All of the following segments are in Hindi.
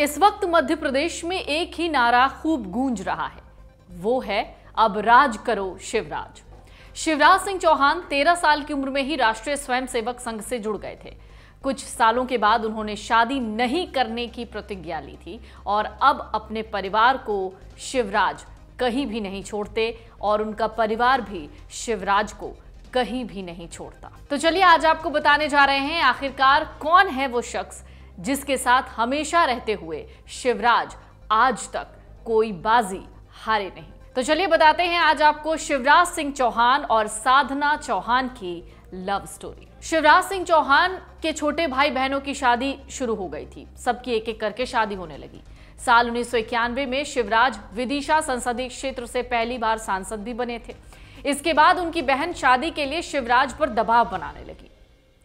इस वक्त मध्य प्रदेश में एक ही नारा खूब गूंज रहा है वो है अब राज करो शिवराज शिवराज सिंह चौहान तेरह साल की उम्र में ही राष्ट्रीय स्वयंसेवक संघ से जुड़ गए थे कुछ सालों के बाद उन्होंने शादी नहीं करने की प्रतिज्ञा ली थी और अब अपने परिवार को शिवराज कहीं भी नहीं छोड़ते और उनका परिवार भी शिवराज को कहीं भी नहीं छोड़ता तो चलिए आज आपको बताने जा रहे हैं आखिरकार कौन है वो शख्स जिसके साथ हमेशा रहते हुए शिवराज आज तक कोई बाजी हारे नहीं तो चलिए बताते हैं आज आपको शिवराज सिंह चौहान और साधना चौहान की लव स्टोरी शिवराज सिंह चौहान के छोटे भाई बहनों की शादी शुरू हो गई थी सबकी एक एक करके शादी होने लगी साल उन्नीस में शिवराज विदिशा संसदीय क्षेत्र से पहली बार सांसद भी बने थे इसके बाद उनकी बहन शादी के लिए शिवराज पर दबाव बनाने लगी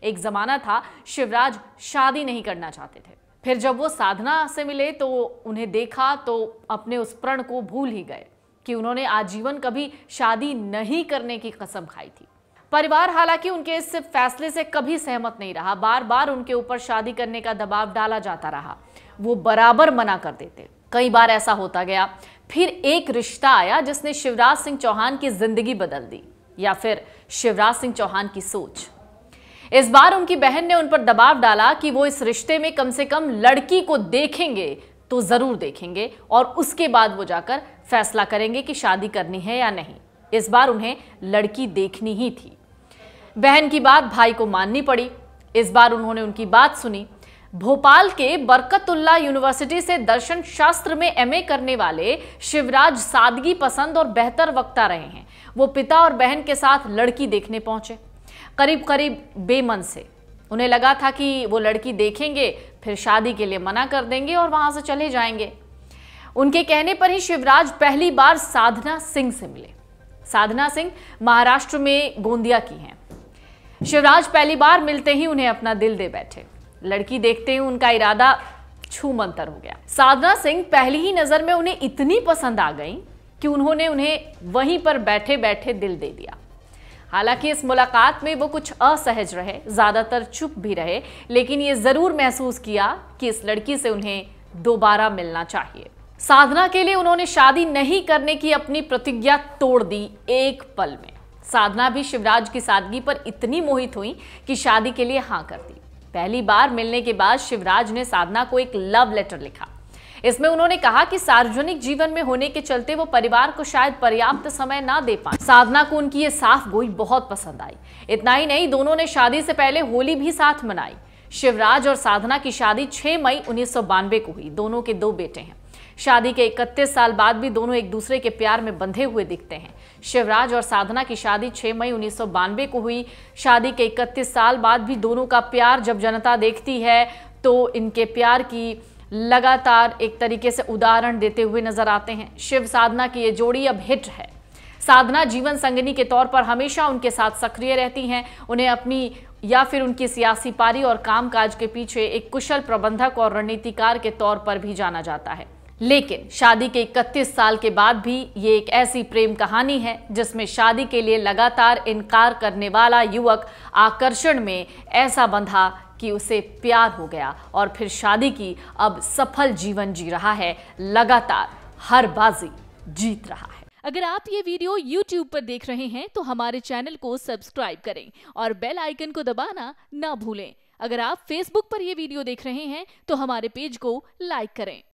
एक ज़माना था शिवराज शादी नहीं करना चाहते थे फिर जब वो साधना से मिले तो उन्हें देखा तो अपने उस प्रण को भूल ही गए कि उन्होंने आजीवन कभी शादी नहीं करने की कसम खाई थी परिवार हालांकि उनके इस फैसले से कभी सहमत नहीं रहा बार बार उनके ऊपर शादी करने का दबाव डाला जाता रहा वो बराबर मना कर देते कई बार ऐसा होता गया फिर एक रिश्ता आया जिसने शिवराज सिंह चौहान की जिंदगी बदल दी या फिर शिवराज सिंह चौहान की सोच इस बार उनकी बहन ने उन पर दबाव डाला कि वो इस रिश्ते में कम से कम लड़की को देखेंगे तो ज़रूर देखेंगे और उसके बाद वो जाकर फैसला करेंगे कि शादी करनी है या नहीं इस बार उन्हें लड़की देखनी ही थी बहन की बात भाई को माननी पड़ी इस बार उन्होंने उनकी बात सुनी भोपाल के बरकतुल्ला यूनिवर्सिटी से दर्शन शास्त्र में एमए करने वाले शिवराज सादगी पसंद और बेहतर वक्ता रहे हैं वो पिता और बहन के साथ लड़की देखने पहुंचे करीब करीब बेमन से उन्हें लगा था कि वो लड़की देखेंगे फिर शादी के लिए मना कर देंगे और वहां से चले जाएंगे उनके कहने पर ही शिवराज पहली बार साधना सिंह से मिले साधना सिंह महाराष्ट्र में गोंदिया की हैं शिवराज पहली बार मिलते ही उन्हें अपना दिल दे बैठे लड़की देखते ही उनका इरादा छू मंतर हो गया साधना सिंह पहली ही नज़र में उन्हें इतनी पसंद आ गई कि उन्होंने उन्हें वहीं पर बैठे बैठे दिल दे दिया हालांकि इस मुलाकात में वो कुछ असहज रहे ज़्यादातर चुप भी रहे लेकिन ये ज़रूर महसूस किया कि इस लड़की से उन्हें दोबारा मिलना चाहिए साधना के लिए उन्होंने शादी नहीं करने की अपनी प्रतिज्ञा तोड़ दी एक पल में साधना भी शिवराज की सादगी पर इतनी मोहित हुई कि शादी के लिए हाँ कर दी पहली बार मिलने के बाद शिवराज ने साधना को एक लव लेटर लिखा इसमें उन्होंने कहा कि सार्वजनिक जीवन में होने के चलते वो परिवार को शायद पर्याप्त समय ना दे पाए साधना को उनकी ये साफ गोई बहुत पसंद आई इतना ही नहीं दोनों ने शादी से पहले होली भी साथ मनाई शिवराज और साधना की शादी 6 मई उन्नीस को हुई दोनों के दो बेटे हैं शादी के 31 साल बाद भी दोनों एक दूसरे के प्यार में बंधे हुए दिखते हैं शिवराज और साधना की शादी 6 मई उन्नीस को हुई शादी के 31 साल बाद भी दोनों का प्यार जब जनता देखती है तो इनके प्यार की लगातार एक तरीके से उदाहरण देते हुए नजर आते हैं शिव साधना की ये जोड़ी अब हिट है साधना जीवन संगनी के तौर पर हमेशा उनके साथ सक्रिय रहती हैं उन्हें अपनी या फिर उनकी सियासी पारी और कामकाज के पीछे एक कुशल प्रबंधक और रणनीतिकार के तौर पर भी जाना जाता है लेकिन शादी के 31 साल के बाद भी ये एक ऐसी प्रेम कहानी है जिसमें शादी के लिए लगातार इनकार करने वाला युवक आकर्षण में ऐसा बंधा कि उसे प्यार हो गया और फिर शादी की अब सफल जीवन जी रहा है लगातार हर बाजी जीत रहा है अगर आप ये वीडियो YouTube पर देख रहे हैं तो हमारे चैनल को सब्सक्राइब करें और बेल आइकन को दबाना ना भूलें अगर आप Facebook पर यह वीडियो देख रहे हैं तो हमारे पेज को लाइक करें